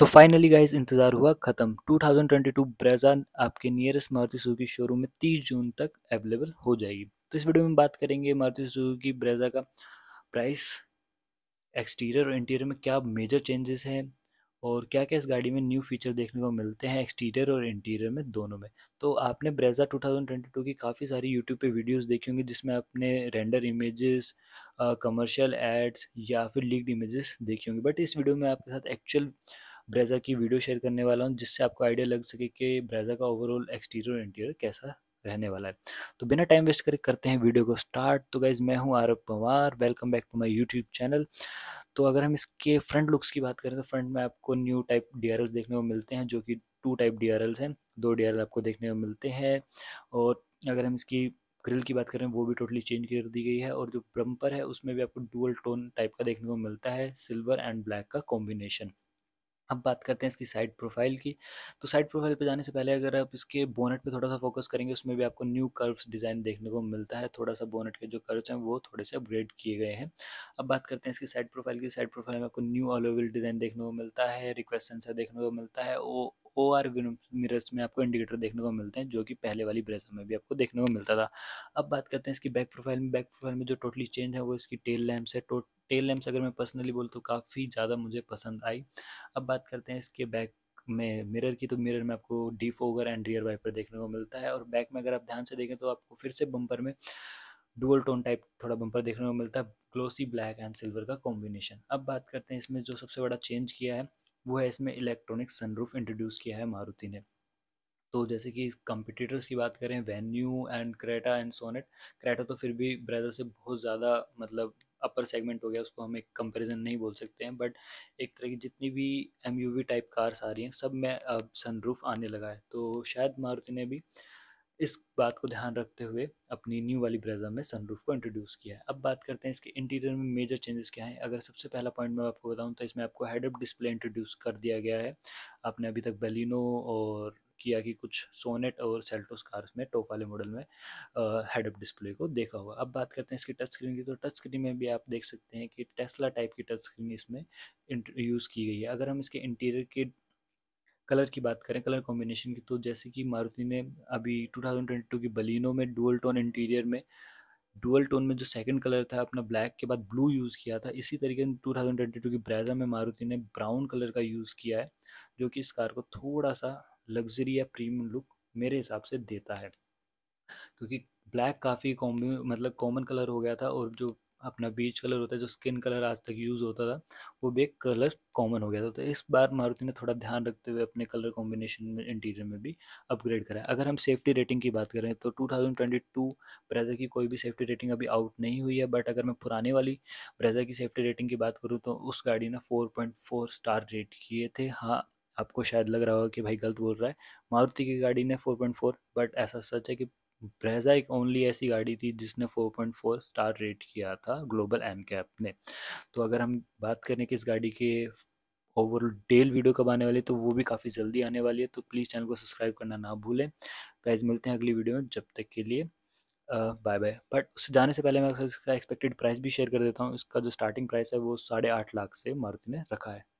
तो finally guys इंतज़ार हुआ ख़त्म 2022 ब्रेजा आपके नियरेस्ट मारुति सुजुकी शोरूम में 30 जून तक अवेलेबल हो जाएगी तो इस वीडियो में बात करेंगे मारुति सुजुकी ब्रेजा का प्राइस एक्सटीरियर और इंटीरियर में क्या मेजर चेंजेस हैं और क्या क्या इस गाड़ी में न्यू फीचर देखने को मिलते हैं एक्सटीरियर और इंटीरियर में दोनों में तो आपने ब्रेजा 2022 की काफ़ी सारी यूट्यूब पे वीडियोस देखी होंगी जिसमें आपने रेंडर इमेजेस कमर्शियल एड्स या फिर लीक्ड इमेजेस देखी होंगी बट इस वीडियो में आपके साथ एक्चुअल ब्रेजा की वीडियो शेयर करने वाला हूँ जिससे आपको आइडिया लग सके कि ब्रेजा का ओवरऑल एक्सटीरियर इंटीरियर कैसा रहने वाला है तो बिना टाइम वेस्ट करके करते हैं वीडियो को स्टार्ट तो गाइज मैं हूँ Aarav Pawar welcome back to my YouTube channel तो अगर हम इसके फ्रंट लुक्स की बात करें तो फ्रंट में आपको न्यू टाइप डी देखने को मिलते हैं जो कि टू टाइप डी हैं दो डी आपको देखने को मिलते हैं और अगर हम इसकी ग्रिल की बात करें वो भी टोटली चेंज कर दी गई है और जो ब्रम्पर है उसमें भी आपको डुअल टोन टाइप का देखने को मिलता है सिल्वर एंड ब्लैक का कॉम्बिनेशन अब बात करते हैं इसकी साइड प्रोफाइल की तो साइड प्रोफाइल पे जाने से पहले अगर आप इसके बोनेट पे थोड़ा सा फोकस करेंगे उसमें भी आपको न्यू कर्व्स डिज़ाइन देखने को मिलता है थोड़ा सा बोनेट के जो कर्व्स हैं वो थोड़े से अपग्रेड किए गए हैं अब बात करते हैं इसकी साइड प्रोफाइल की साइड प्रोफाइल में आपको न्यू ऑलोविल डिज़ाइन देखने को मिलता है रिक्वेस्ट सेंसर देखने को मिलता है ओ ओ आर मिरर्स में आपको इंडिकेटर देखने को मिलते हैं जो कि पहले वाली ब्रेसा में भी आपको देखने को मिलता था अब बात करते हैं इसकी बैक प्रोफाइल में बैक प्रोफाइल में जो टोटली चेंज है वो इसकी टेल लैम्प्स है टेल लैम्प्स अगर मैं पर्सनली बोलूँ तो काफ़ी ज़्यादा मुझे पसंद आई अब बात करते हैं इसके बैक में मिरर की तो मिरर में आपको defogger and rear wiper देखने को मिलता है और बैक में अगर आप ध्यान से देखें तो आपको फिर से बम्पर में डुअल टोन टाइप थोड़ा बम्पर देखने को मिलता है ग्लोसी ब्लैक एंड सिल्वर का कॉम्बिनेशन अब बात करते हैं इसमें जो सबसे बड़ा चेंज किया है वो है इसमें इलेक्ट्रॉनिक सनरूफ इंट्रोड्यूस किया है मारुति ने तो जैसे कि कंपटीटर्स की बात करें Venue and Creta and Sonet Creta तो फिर भी ब्रेजर से बहुत ज़्यादा मतलब अपर सेगमेंट हो गया उसको हम एक कंपैरिजन नहीं बोल सकते हैं बट एक तरह की जितनी भी एम टाइप कार्स आ रही हैं सब में अब सनरूफ आने लगा है तो शायद मारुति ने भी इस बात को ध्यान रखते हुए अपनी न्यू वाली ब्रेजा में सनरूफ को इंट्रोड्यूस किया है अब बात करते हैं इसके इंटीरियर में मेजर चेंजेस क्या है अगर सबसे पहला पॉइंट मैं आपको बताऊं तो इसमें आपको हेडअप डिस्प्ले इंट्रोड्यूस कर दिया गया है आपने अभी तक बेलिनो और किया कि कुछ सोनेट और सेल्टोस कार्स में टॉप वाले मॉडल में हेडअप डिस्प्ले को देखा हुआ अब बात करते हैं इसकी टच स्क्रीन की तो टच स्क्रीन में भी आप देख सकते हैं कि टेस्ला टाइप की टच स्क्रीन इसमें यूज़ की गई है अगर हम इसके इंटीरियर के कलर की बात करें कलर कॉम्बिनेशन की तो जैसे कि मारुति ने अभी 2022 की बलिनो में डुअल टोन इंटीरियर में डुअल टोन में जो सेकंड कलर था अपना ब्लैक के बाद ब्लू यूज़ किया था इसी तरीके से टू की ब्रेजा में मारुति ने ब्राउन कलर का यूज़ किया है जो कि इस कार को थोड़ा सा लग्जरी या प्रीमियम लुक मेरे हिसाब से देता है क्योंकि ब्लैक काफ़ी कॉम्बी मतलब कॉमन कलर हो गया था और जो अपना बीच कलर होता है जो स्किन कलर आज तक यूज़ होता था वो भी एक कलर कॉमन हो गया था तो इस बार मारुति ने थोड़ा ध्यान रखते हुए अपने कलर कॉम्बिनेशन में इंटीरियर में भी अपग्रेड करा है अगर हम सेफ्टी रेटिंग की बात करें तो 2022 ब्रेजा की कोई भी सेफ्टी रेटिंग अभी आउट नहीं हुई है बट अगर मैं पुराने वाली ब्रेजा की सेफ्टी रेटिंग की बात करूँ तो उस गाड़ी ने फोर स्टार रेट किए थे हाँ आपको शायद लग रहा होगा कि भाई गलत बोल रहा है मारुति की गाड़ी ने 4.4 बट ऐसा सच है कि ब्रेजा एक ओनली ऐसी गाड़ी थी जिसने 4.4 स्टार रेट किया था ग्लोबल एम कैप ने तो अगर हम बात करें कि इस गाड़ी के ओवरऑल डेल वीडियो कब आने वाली तो वो भी काफ़ी जल्दी आने वाली है तो प्लीज़ चैनल को सब्सक्राइब करना ना भूलें प्राइज मिलते हैं अगली वीडियो में जब तक के लिए बाय बाय बट उससे जाने से पहले मैं इसका एक्सपेक्टेड प्राइस भी शेयर कर देता हूँ इसका जो स्टार्टिंग प्राइस है वो साढ़े आठ लाख से मारुति ने रखा है